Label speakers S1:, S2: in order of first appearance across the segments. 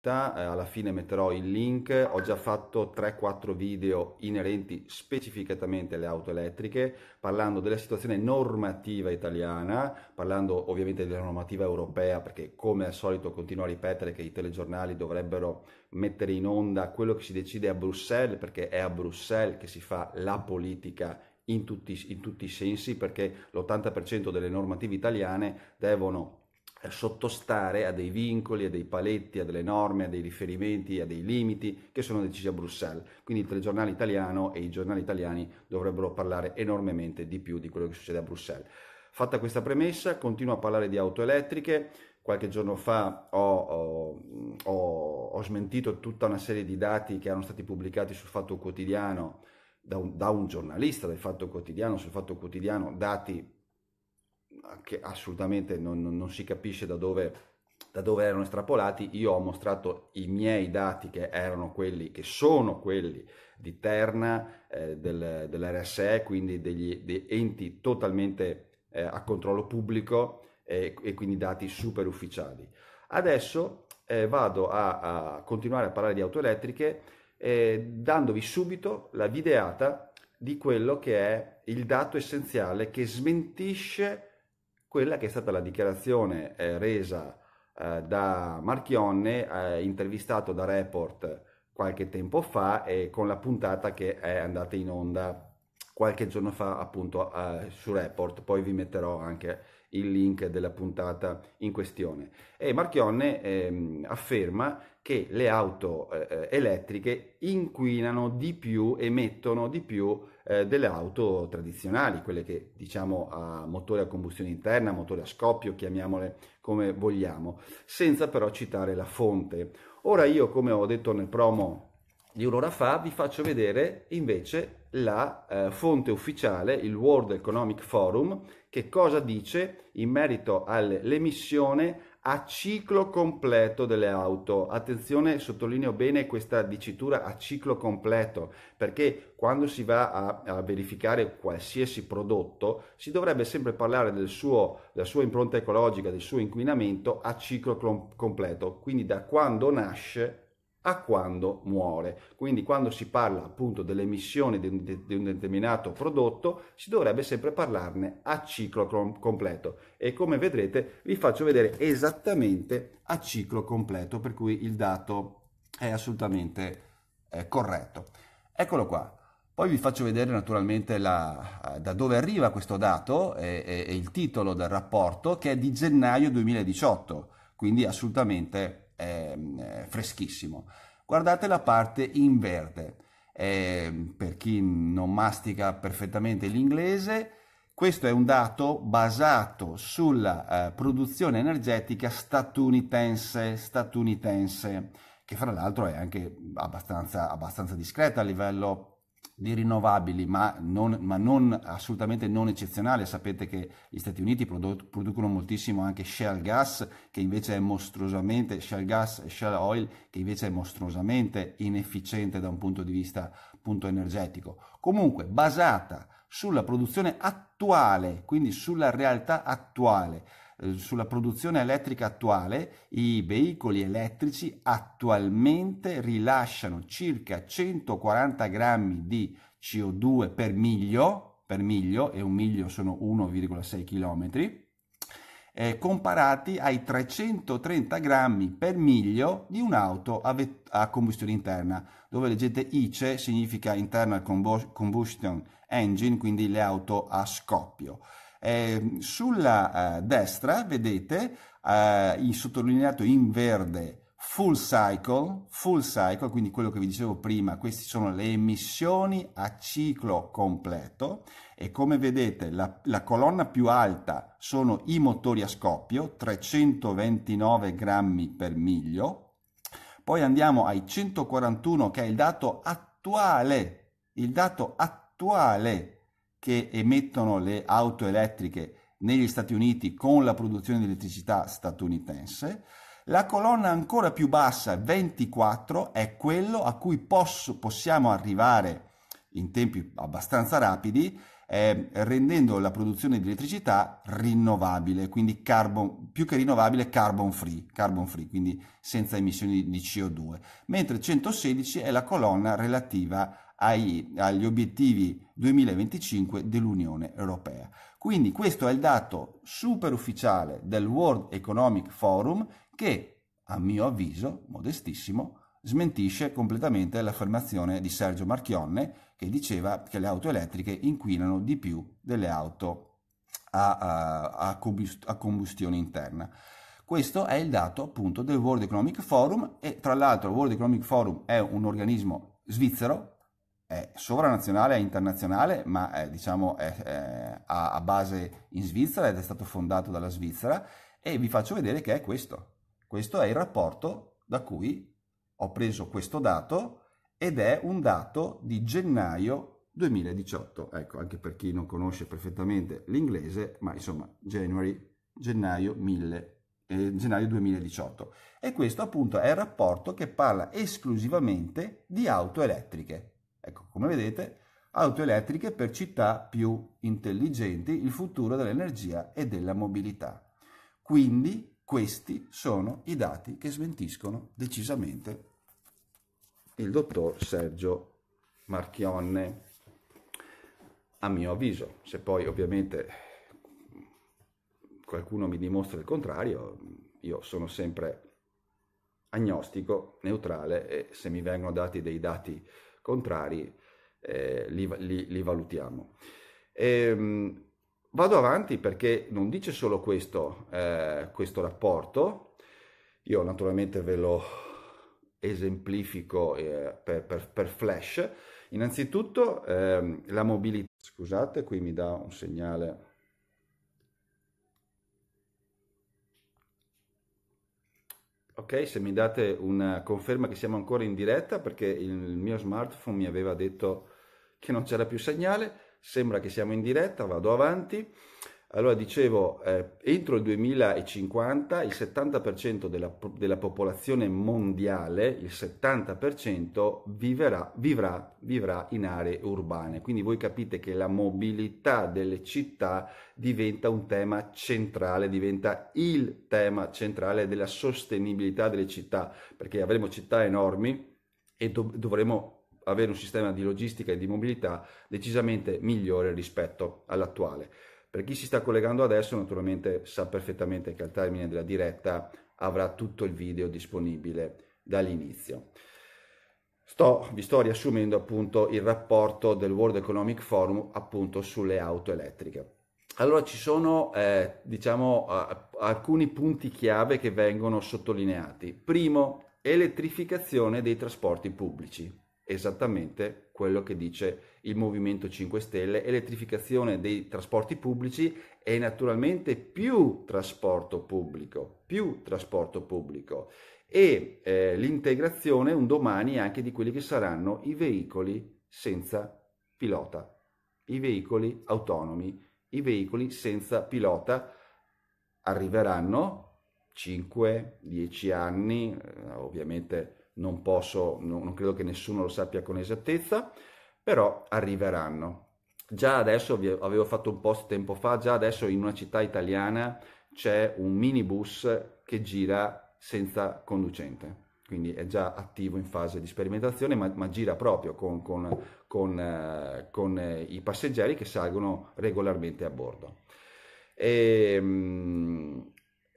S1: Eh, alla fine metterò il link, ho già fatto 3-4 video inerenti specificatamente alle auto elettriche, parlando della situazione normativa italiana, parlando ovviamente della normativa europea, perché come al solito continuo a ripetere che i telegiornali dovrebbero mettere in onda quello che si decide a Bruxelles, perché è a Bruxelles che si fa la politica in tutti, in tutti i sensi, perché l'80% delle normative italiane devono eh, sottostare a dei vincoli, a dei paletti, a delle norme, a dei riferimenti, a dei limiti che sono decisi a Bruxelles. Quindi il telegiornale italiano e i giornali italiani dovrebbero parlare enormemente di più di quello che succede a Bruxelles. Fatta questa premessa, continuo a parlare di auto elettriche. Qualche giorno fa ho, ho, ho smentito tutta una serie di dati che erano stati pubblicati sul Fatto Quotidiano da un, da un giornalista del Fatto Quotidiano, sul Fatto Quotidiano, dati che assolutamente non, non, non si capisce da dove, da dove, erano estrapolati, io ho mostrato i miei dati che erano quelli, che sono quelli di Terna, eh, del, dell'RSE, quindi degli, degli enti totalmente eh, a controllo pubblico eh, e quindi dati super ufficiali. Adesso eh, vado a, a, continuare a parlare di auto elettriche eh, dandovi subito la videata di quello che è il dato essenziale che smentisce quella che è stata la dichiarazione eh, resa eh, da Marchionne, eh, intervistato da Report qualche tempo fa e con la puntata che è andata in onda qualche giorno fa appunto eh, su Report, poi vi metterò anche il link della puntata in questione. E Marchionne ehm, afferma che le auto eh, eh elettriche inquinano di più, emettono di più eh, delle auto tradizionali, quelle che diciamo a motore a combustione interna, motore a scoppio, chiamiamole come vogliamo, senza però citare la fonte. Ora io, come ho detto nel promo di un'ora fa, vi faccio vedere invece la eh, fonte ufficiale, il World Economic Forum, che cosa dice in merito all'emissione a ciclo completo delle auto. Attenzione, sottolineo bene questa dicitura a ciclo completo, perché quando si va a, a verificare qualsiasi prodotto si dovrebbe sempre parlare del suo, della sua impronta ecologica, del suo inquinamento a ciclo completo, quindi da quando nasce a quando muore. Quindi quando si parla appunto dell'emissione di, di un, determinato prodotto si dovrebbe sempre parlarne a ciclo com- completo e come vedrete vi faccio vedere esattamente a ciclo completo per cui il dato è assolutamente eh, corretto. Eccolo qua. Poi vi faccio vedere naturalmente la, da dove arriva questo dato e, e, e il titolo del rapporto che è di gennaio 2018, quindi assolutamente eh, freschissimo. Guardate la parte in verde. Eh, per chi non mastica perfettamente l'inglese, questo è un dato basato sulla eh, produzione energetica statunitense, statunitense, che fra l'altro è anche abbastanza, abbastanza discreta a livello di rinnovabili, ma, non, ma non, assolutamente non eccezionale. Sapete che gli Stati Uniti produ- producono moltissimo anche shale gas, che invece è mostruosamente, shale gas e shale oil, che invece è mostruosamente inefficiente da un punto di vista punto energetico. Comunque, basata sulla produzione attuale, quindi sulla realtà attuale, eh, sulla produzione elettrica attuale, i veicoli elettrici attualmente rilasciano circa 140 grammi di CO2 per miglio, per miglio e un miglio sono 1,6 km, eh, comparati ai 330 grammi per miglio di un'auto a, vet- a combustione interna, dove leggete ICE significa Internal Combustion Engine, quindi le auto a scoppio. Eh, sulla eh, destra vedete eh, in sottolineato in verde full cycle, full cycle, quindi quello che vi dicevo prima, queste sono le emissioni a ciclo completo e come vedete la, la colonna più alta sono i motori a scoppio, 329 grammi per miglio, poi andiamo ai 141 che è il dato attuale, il dato attuale che emettono le auto elettriche negli Stati Uniti con la produzione di elettricità statunitense. La colonna ancora più bassa, 24, è quello a cui posso, possiamo arrivare in tempi abbastanza rapidi, eh, rendendo la produzione di elettricità rinnovabile, quindi carbon, più che rinnovabile carbon free, carbon free, quindi senza emissioni di CO2, mentre 116 è la colonna relativa ai, agli obiettivi 2025 dell'Unione Europea. Quindi questo è il dato super ufficiale del World Economic Forum che, a mio avviso, modestissimo, smentisce completamente l'affermazione di Sergio Marchionne che diceva che le auto elettriche inquinano di più delle auto a, a, a, a combustione interna. Questo è il dato appunto del World Economic Forum e tra l'altro il World Economic Forum è un organismo svizzero è sovranazionale e internazionale, ma è, eh, diciamo è, è, ha, ha base in Svizzera ed è stato fondato dalla Svizzera e vi faccio vedere che è questo. Questo è il rapporto da cui ho preso questo dato ed è un dato di gennaio 2018. Ecco, anche per chi non conosce perfettamente l'inglese, ma insomma, January, gennaio 1000 eh, gennaio 2018 e questo appunto è il rapporto che parla esclusivamente di auto elettriche Ecco, come vedete, auto elettriche per città più intelligenti, il futuro dell'energia e della mobilità. Quindi questi sono i dati che smentiscono decisamente il dottor Sergio Marchionne. A mio avviso, se poi ovviamente qualcuno mi dimostra il contrario, io sono sempre agnostico, neutrale e se mi vengono dati dei dati contrari eh, li, li, li, valutiamo. E, ehm, vado avanti perché non dice solo questo, eh, questo rapporto, io naturalmente ve lo esemplifico eh, per, per, per, flash. Innanzitutto ehm, la mobilità, scusate, qui mi dà un segnale ok? Se mi date una conferma che siamo ancora in diretta perché il mio smartphone mi aveva detto che non c'era più segnale, sembra che siamo in diretta, vado avanti. Allora dicevo, eh, entro il 2050 il 70% della, della, popolazione mondiale, il 70% viverà, vivrà, vivrà in aree urbane. Quindi voi capite che la mobilità delle città diventa un tema centrale, diventa il tema centrale della sostenibilità delle città, perché avremo città enormi e dov- dovremo avere un sistema di logistica e di mobilità decisamente migliore rispetto all'attuale. Per chi si sta collegando adesso naturalmente sa perfettamente che al termine della diretta avrà tutto il video disponibile dall'inizio. Sto, vi sto riassumendo appunto il rapporto del World Economic Forum appunto sulle auto elettriche. Allora ci sono eh, diciamo eh, alcuni punti chiave che vengono sottolineati. Primo, elettrificazione dei trasporti pubblici, esattamente quello che dice il Movimento 5 Stelle, elettrificazione dei trasporti pubblici e naturalmente più trasporto pubblico, più trasporto pubblico e eh, l'integrazione un domani anche di quelli che saranno i veicoli senza pilota, i veicoli autonomi, i veicoli senza pilota arriveranno 5-10 anni, eh, ovviamente non posso, non, credo che nessuno lo sappia con esattezza, però arriveranno. Già adesso, avevo fatto un post tempo fa, già adesso in una città italiana c'è un minibus che gira senza conducente, quindi è già attivo in fase di sperimentazione, ma, ma gira proprio con, con, con, eh, con eh, i passeggeri che salgono regolarmente a bordo. E, ehm,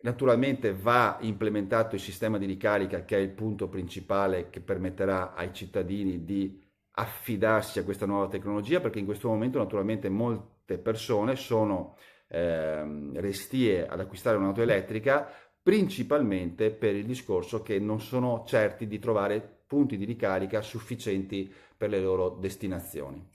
S1: Naturalmente va implementato il sistema di ricarica che è il punto principale che permetterà ai cittadini di affidarsi a questa nuova tecnologia perché in questo momento naturalmente molte persone sono eh, restie ad acquistare un'auto elettrica principalmente per il discorso che non sono certi di trovare punti di ricarica sufficienti per le loro destinazioni.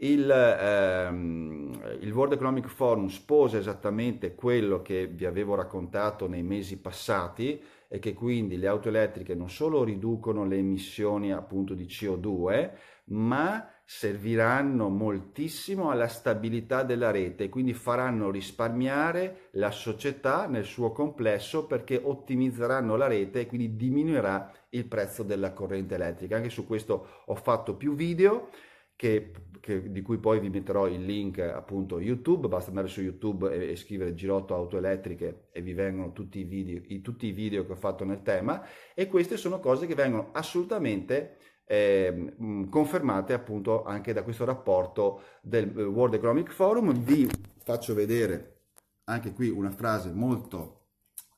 S1: Il, ehm, il, World Economic Forum sposa esattamente quello che vi avevo raccontato nei mesi passati, e che quindi le auto elettriche non solo riducono le emissioni appunto di CO2, ma serviranno moltissimo alla stabilità della rete e quindi faranno risparmiare la società nel suo complesso perché ottimizzeranno la rete e quindi diminuirà il prezzo della corrente elettrica. Anche su questo ho fatto più video che, che, di cui poi vi metterò il link appunto YouTube, basta andare su YouTube e, e scrivere Girotto Auto Elettriche e vi vengono tutti i, video, i, tutti i video che ho fatto nel tema e queste sono cose che vengono assolutamente eh, confermate appunto anche da questo rapporto del eh, World Economic Forum. Vi faccio vedere anche qui una frase molto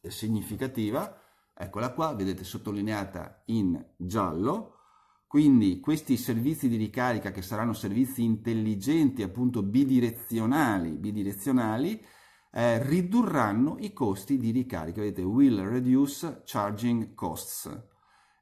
S1: eh, significativa, eccola qua, vedete sottolineata in giallo, quindi questi servizi di ricarica che saranno servizi intelligenti, appunto bidirezionali, bidirezionali eh, ridurranno i costi di ricarica. Vedete, will reduce charging costs.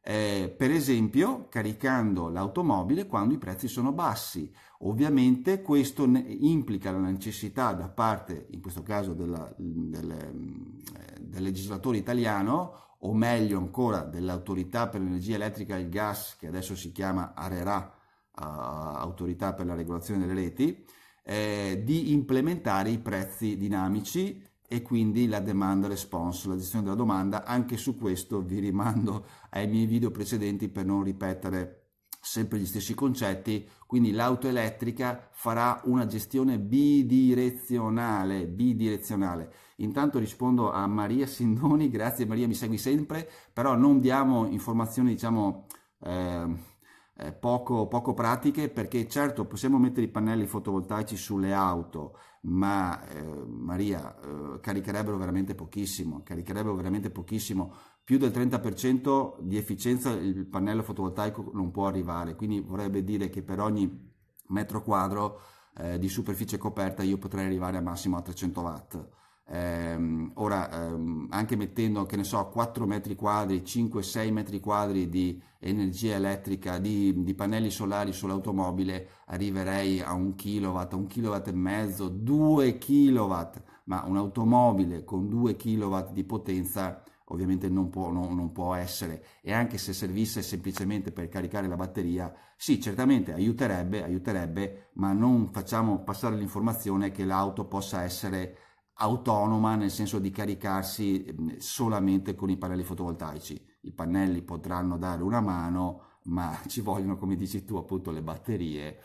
S1: Eh, per esempio, caricando l'automobile quando i prezzi sono bassi. Ovviamente questo implica la necessità da parte, in questo caso, della, del, eh, del legislatore italiano o meglio ancora dell'autorità per l'energia elettrica e il gas, che adesso si chiama ARERA, uh, autorità per la regolazione delle reti, eh, di implementare i prezzi dinamici e quindi la demand response, la gestione della domanda. Anche su questo vi rimando ai miei video precedenti per non ripetere sempre gli stessi concetti, quindi l'auto elettrica farà una gestione bidirezionale, bidirezionale. Intanto rispondo a Maria Sindoni, grazie Maria, mi segui sempre, però non diamo informazioni, diciamo, eh, eh, poco, poco pratiche perché certo possiamo mettere i pannelli fotovoltaici sulle auto, ma eh, Maria eh, caricherebbero veramente pochissimo, caricherebbero veramente pochissimo, più del 30% di efficienza il pannello fotovoltaico non può arrivare, quindi vorrebbe dire che per ogni metro quadro eh, di superficie coperta io potrei arrivare a massimo a 300 watt. Ehm, ora, ehm, anche mettendo, che ne so, 4 metri quadri, 5-6 metri quadri di energia elettrica, di, di pannelli solari sull'automobile, arriverei a un kilowatt, un kilowatt e mezzo, 2 kilowatt. ma un'automobile con 2 kilowatt di potenza ovviamente non può, no, non può, essere e anche se servisse semplicemente per caricare la batteria, sì, certamente aiuterebbe, aiuterebbe, ma non facciamo passare l'informazione che l'auto possa essere autonoma nel senso di caricarsi mm, solamente con i pannelli fotovoltaici. I pannelli potranno dare una mano, ma ci vogliono, come dici tu, appunto le batterie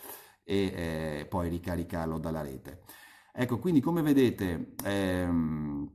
S1: e eh, poi ricaricarlo dalla rete. Ecco, quindi come vedete ehm,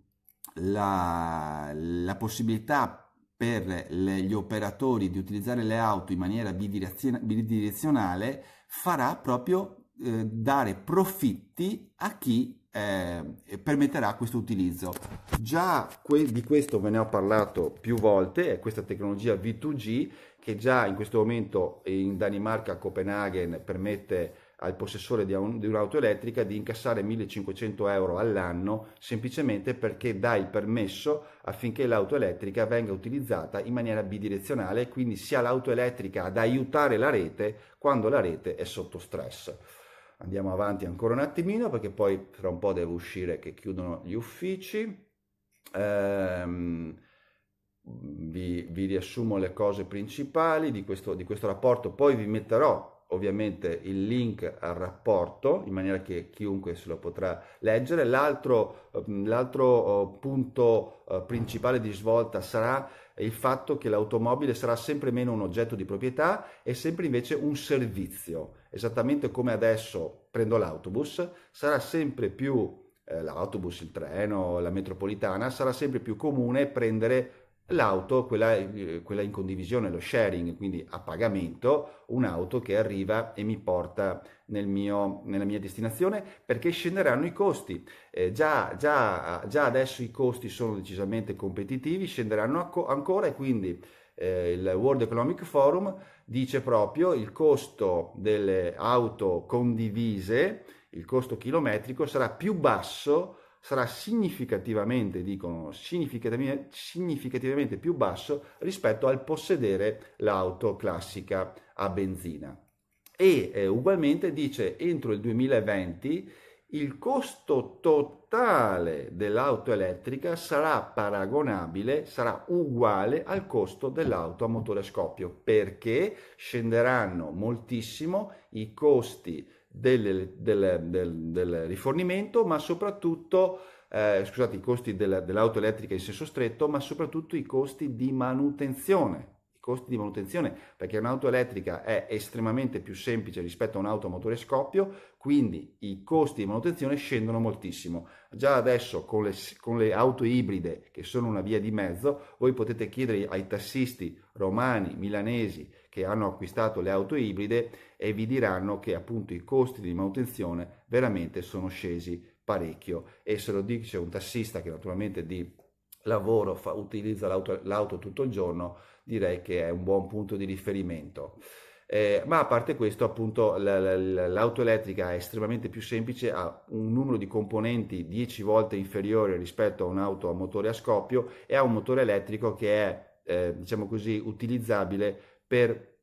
S1: la, la, possibilità per le, gli operatori di utilizzare le auto in maniera bidirezionale, farà proprio eh, dare profitti a chi eh, permetterà questo utilizzo. Già que- di questo ve ne ho parlato più volte, è questa tecnologia V2G che già in questo momento in Danimarca, a Copenaghen, permette al possessore di, un, di un'auto elettrica di incassare 1500 euro all'anno semplicemente perché dà il permesso affinché l'auto elettrica venga utilizzata in maniera bidirezionale, quindi sia l'auto elettrica ad aiutare la rete quando la rete è sotto stress. Andiamo avanti ancora un attimino perché poi tra un po' devo uscire che chiudono gli uffici. Ehm, vi, vi, riassumo le cose principali di questo, di questo rapporto, poi vi metterò ovviamente il link al rapporto in maniera che chiunque se lo potrà leggere. L'altro, ehm, l'altro oh, punto eh, principale di svolta sarà il fatto che l'automobile sarà sempre meno un oggetto di proprietà e sempre invece un servizio, esattamente come adesso prendo l'autobus, sarà sempre più eh, l'autobus, il treno, la metropolitana, sarà sempre più comune prendere l'auto, quella, eh, quella, in condivisione, lo sharing, quindi a pagamento, un'auto che arriva e mi porta nel mio, nella mia destinazione perché scenderanno i costi. Eh, già, già, già, adesso i costi sono decisamente competitivi, scenderanno ancora e quindi eh, il World Economic Forum dice proprio il costo delle auto condivise, il costo chilometrico sarà più basso sarà significativamente, dicono, significativamente, significativamente più basso rispetto al possedere l'auto classica a benzina. E eh, ugualmente dice entro il 2020 il costo totale dell'auto elettrica sarà paragonabile, sarà uguale al costo dell'auto a motore a scoppio, perché scenderanno moltissimo i costi del, del, del, del rifornimento, ma soprattutto eh, scusate, i costi della, dell'auto elettrica in senso stretto, ma soprattutto i costi di manutenzione. I costi di manutenzione, perché un'auto elettrica è estremamente più semplice rispetto a un'auto a motore scoppio, quindi i costi di manutenzione scendono moltissimo. Già adesso con le, con le auto ibride, che sono una via di mezzo, voi potete chiedere ai tassisti romani, milanesi, che hanno acquistato le auto ibride e vi diranno che appunto i costi di manutenzione veramente sono scesi parecchio e se lo dice un tassista che naturalmente di lavoro fa, utilizza l'auto, l'auto tutto il giorno direi che è un buon punto di riferimento. Eh, ma a parte questo, appunto, l'auto elettrica è estremamente più semplice, ha un numero di componenti 10 volte inferiore rispetto a un'auto a motore a scoppio e ha un motore elettrico che è, eh, diciamo così, utilizzabile per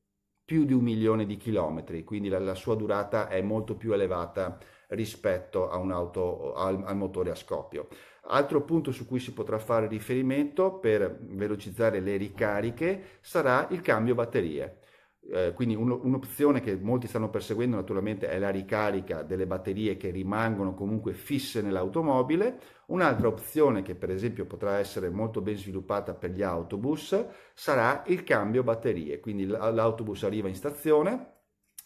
S1: più di un milione di chilometri, quindi la, la sua durata è molto più elevata rispetto a un'auto al, al motore a scoppio. Altro punto su cui si potrà fare riferimento per velocizzare le ricariche sarà il cambio batterie. Eh, quindi un, un'opzione che molti stanno perseguendo naturalmente è la ricarica delle batterie che rimangono comunque fisse nell'automobile. Un'altra opzione che per esempio potrà essere molto ben sviluppata per gli autobus sarà il cambio batterie, quindi l'autobus arriva in stazione,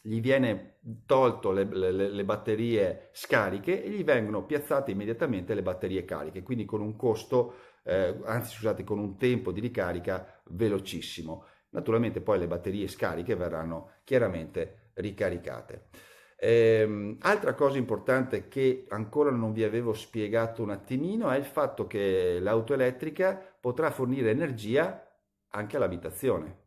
S1: gli viene tolto le, le, le, batterie scariche e gli vengono piazzate immediatamente le batterie cariche, quindi con un costo, eh, anzi scusate, con un tempo di ricarica velocissimo. Naturalmente poi le batterie scariche verranno chiaramente ricaricate. Ehm, altra cosa importante che ancora non vi avevo spiegato un attimino è il fatto che l'auto elettrica potrà fornire energia anche all'abitazione.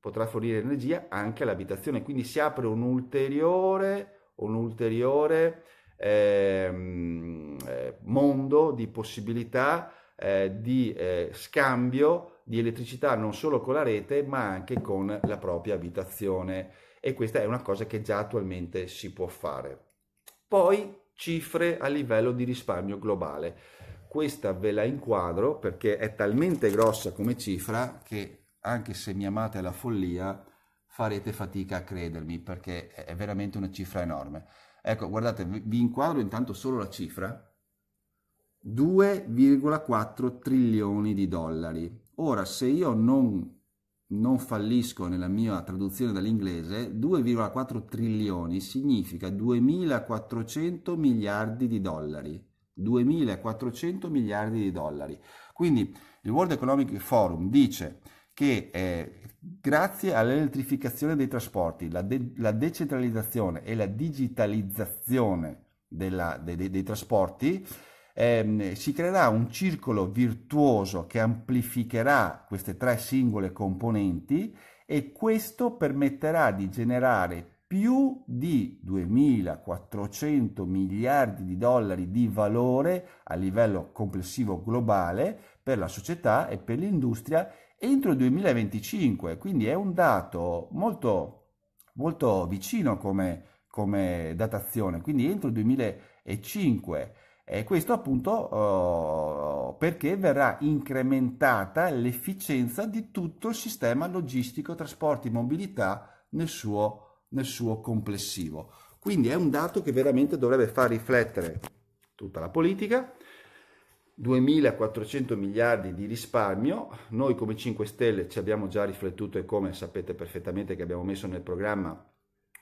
S1: Potrà fornire energia anche all'abitazione, quindi si apre un ulteriore, un ulteriore ehm, eh, mondo di possibilità eh, di eh, scambio di elettricità non solo con la rete ma anche con la propria abitazione e questa è una cosa che già attualmente si può fare. Poi cifre a livello di risparmio globale. Questa ve la inquadro perché è talmente grossa come cifra che anche se mi amate la follia farete fatica a credermi perché è veramente una cifra enorme. Ecco, guardate, vi inquadro intanto solo la cifra. 2,4 trilioni di dollari. Ora, se io non, non fallisco nella mia traduzione dall'inglese, 2,4 trilioni significa 2.400 miliardi di dollari. 2.400 miliardi di dollari. Quindi il World Economic Forum dice che eh, grazie all'elettrificazione dei trasporti, la, de la, decentralizzazione e la digitalizzazione della, de de dei trasporti, ehm, si creerà un circolo virtuoso che amplificherà queste tre singole componenti e questo permetterà di generare più di 2.400 miliardi di dollari di valore a livello complessivo globale per la società e per l'industria entro il 2025. Quindi è un dato molto, molto vicino come, come datazione, quindi entro il 2025 e questo appunto eh, perché verrà incrementata l'efficienza di tutto il sistema logistico, trasporti, mobilità nel suo, nel suo complessivo. Quindi è un dato che veramente dovrebbe far riflettere tutta la politica. 2.400 miliardi di risparmio, noi come 5 Stelle ci abbiamo già riflettuto e come sapete perfettamente che abbiamo messo nel programma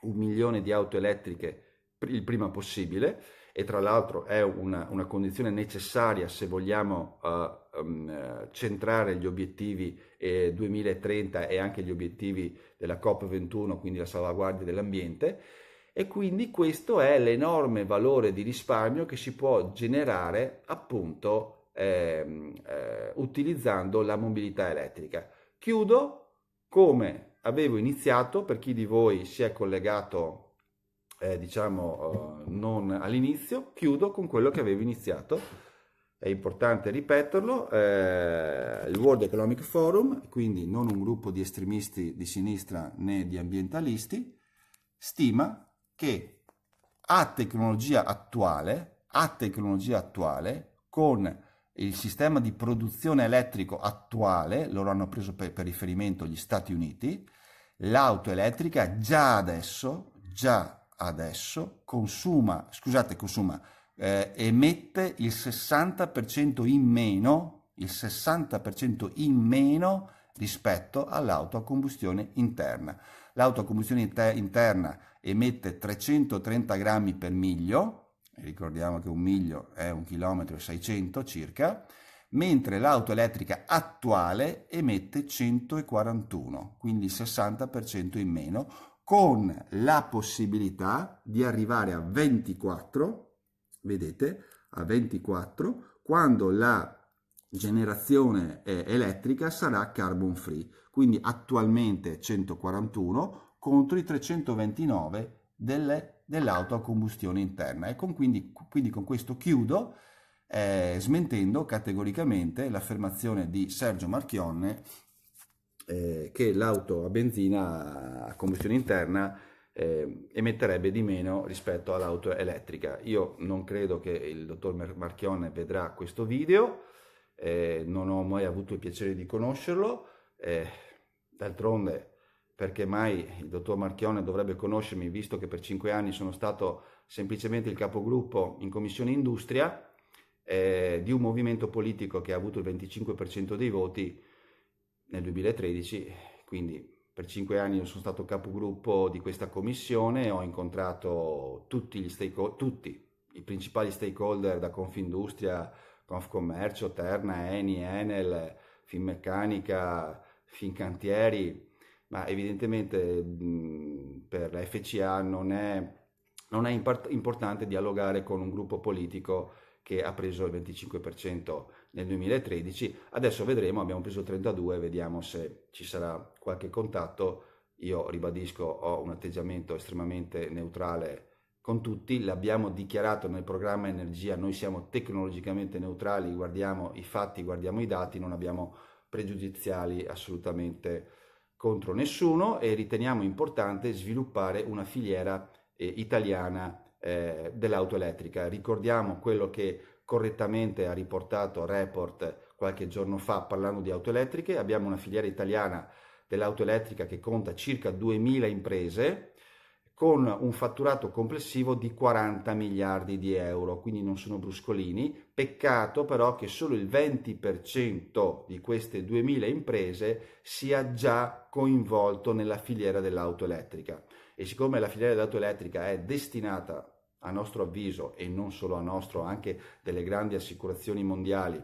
S1: un milione di auto elettriche il prima possibile, e tra l'altro è una, una condizione necessaria se vogliamo uh, um, centrare gli obiettivi eh, 2030 e anche gli obiettivi della COP21, quindi la salvaguardia dell'ambiente, e quindi questo è l'enorme valore di risparmio che si può generare appunto eh, eh, utilizzando la mobilità elettrica. Chiudo come avevo iniziato, per chi di voi si è collegato eh, diciamo, eh, non all'inizio, chiudo con quello che avevo iniziato. È importante ripeterlo, eh, il World Economic Forum, quindi non un gruppo di estremisti di sinistra né di ambientalisti, stima che a tecnologia attuale, a tecnologia attuale, con il sistema di produzione elettrico attuale, loro hanno preso per, per riferimento gli Stati Uniti, l'auto elettrica già adesso, già adesso consuma, scusate, consuma, eh, emette il 60% in meno, il 60% in meno rispetto all'auto a combustione interna. L'auto a combustione inter- interna emette 330 grammi per miglio, ricordiamo che un miglio è un chilometro e 600 circa, mentre l'auto elettrica attuale emette 141, quindi il 60% in meno, con la possibilità di arrivare a 24, vedete, a 24, quando la generazione elettrica sarà carbon free, quindi attualmente 141 contro i 329 delle, dell'auto a combustione interna. E con, quindi, quindi con questo chiudo eh, smentendo categoricamente l'affermazione di Sergio Marchionne eh, che l'auto a benzina a combustione interna eh, emetterebbe di meno rispetto all'auto elettrica. Io non credo che il dottor Marchione vedrà questo video, eh, non ho mai avuto il piacere di conoscerlo, eh, d'altronde perché mai il dottor Marchione dovrebbe conoscermi visto che per cinque anni sono stato semplicemente il capogruppo in commissione industria eh, di un movimento politico che ha avuto il 25% dei voti nel 2013, quindi per cinque anni io sono stato capogruppo di questa commissione, ho incontrato tutti, gli stakeholder, tutti i principali stakeholder da Confindustria, Confcommercio, Terna, Eni, Enel, Finmeccanica, Fincantieri, ma evidentemente mh, per la FCA non è, non è import importante dialogare con un gruppo politico che ha preso il 25% nel 2013, adesso vedremo, abbiamo preso il 32, vediamo se ci sarà qualche contatto, io ribadisco ho un atteggiamento estremamente neutrale con tutti, l'abbiamo dichiarato nel programma Energia, noi siamo tecnologicamente neutrali, guardiamo i fatti, guardiamo i dati, non abbiamo pregiudiziali assolutamente contro nessuno e riteniamo importante sviluppare una filiera eh, italiana eh, dell'auto elettrica. Ricordiamo quello che correttamente ha riportato Report qualche giorno fa parlando di auto elettriche. Abbiamo una filiera italiana dell'auto elettrica che conta circa 2.000 imprese con un fatturato complessivo di 40 miliardi di euro, quindi non sono bruscolini. Peccato però che solo il 20% di queste 2.000 imprese sia già coinvolto nella filiera dell'auto elettrica. E siccome la filiera dell'auto elettrica è destinata a nostro avviso e non solo a nostro, anche delle grandi assicurazioni mondiali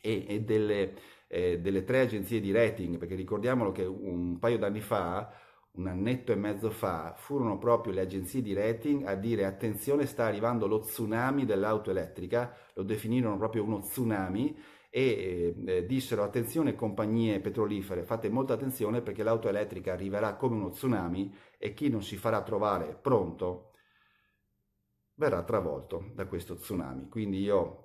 S1: e, e delle, eh, delle, tre agenzie di rating, perché ricordiamolo che un paio d'anni fa, un annetto e mezzo fa, furono proprio le agenzie di rating a dire attenzione sta arrivando lo tsunami dell'auto elettrica, lo definirono proprio uno tsunami e eh, eh dissero attenzione compagnie petrolifere, fate molta attenzione perché l'auto elettrica arriverà come uno tsunami e chi non si farà trovare pronto verrà travolto da questo tsunami. Quindi io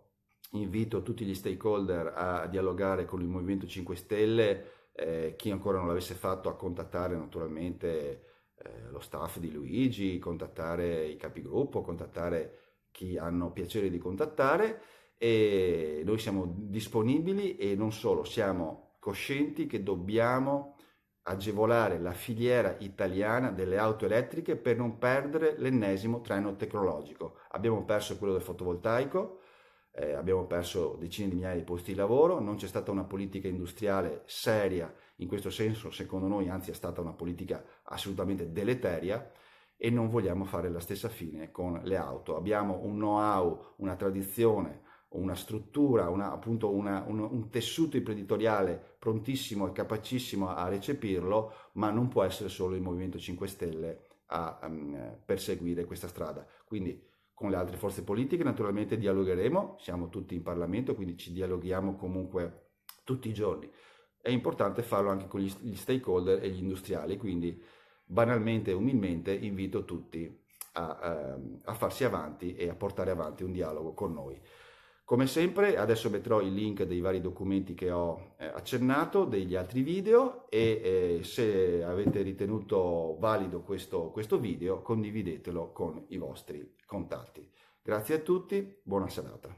S1: invito tutti gli stakeholder a dialogare con il Movimento 5 Stelle, eh, chi ancora non l'avesse fatto a contattare naturalmente eh, lo staff di Luigi, contattare i capigruppo, contattare chi hanno piacere di contattare e noi siamo disponibili e non solo, siamo coscienti che dobbiamo agevolare la filiera italiana delle auto elettriche per non perdere l'ennesimo treno tecnologico. Abbiamo perso quello del fotovoltaico, eh, abbiamo perso decine di migliaia di posti di lavoro, non c'è stata una politica industriale seria in questo senso, secondo noi, anzi è stata una politica assolutamente deleteria e non vogliamo fare la stessa fine con le auto. Abbiamo un know-how, una tradizione, una struttura, una, appunto una, un, un, tessuto imprenditoriale prontissimo e capacissimo a, recepirlo, ma non può essere solo il Movimento 5 Stelle a um, perseguire questa strada. Quindi con le altre forze politiche naturalmente dialogheremo, siamo tutti in Parlamento, quindi ci dialoghiamo comunque tutti i giorni. È importante farlo anche con gli, gli stakeholder e gli industriali, quindi banalmente e umilmente invito tutti a, a, ehm, a farsi avanti e a portare avanti un dialogo con noi. Come sempre adesso metterò il link dei vari documenti che ho eh, accennato, degli altri video e eh, se avete ritenuto valido questo, questo video condividetelo con i vostri contatti. Grazie a tutti, buona serata.